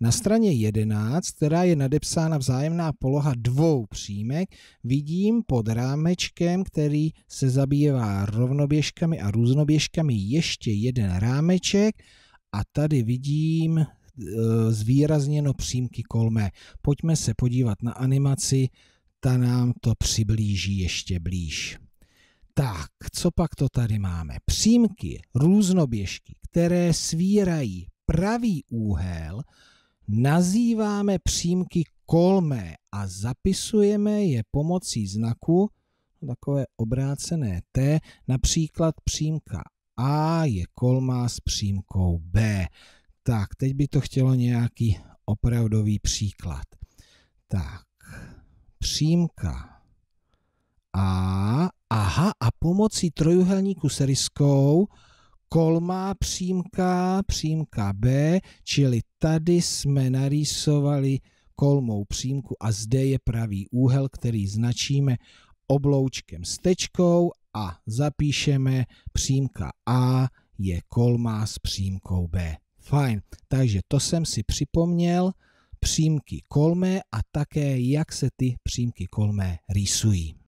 Na straně 11, která je nadepsána vzájemná poloha dvou přímek, vidím pod rámečkem, který se zabývá rovnoběžkami a různoběžkami, ještě jeden rámeček a tady vidím e, zvýrazněno přímky kolmé. Pojďme se podívat na animaci, ta nám to přiblíží ještě blíž. Tak, co pak to tady máme? Přímky, různoběžky, které svírají pravý úhel, nazýváme přímky kolmé a zapisujeme je pomocí znaku, no, takové obrácené T, například přímka A je kolmá s přímkou B. Tak, teď by to chtělo nějaký opravdový příklad. Tak, přímka A, aha, a pomocí trojuhelníku s ryskou kolmá přímka, přímka B, čili tady jsme narýsovali kolmou přímku a zde je pravý úhel, který značíme obloučkem s tečkou a zapíšeme přímka A je kolmá s přímkou B. Fajn, takže to jsem si připomněl, přímky kolmé a také jak se ty přímky kolmé rýsují.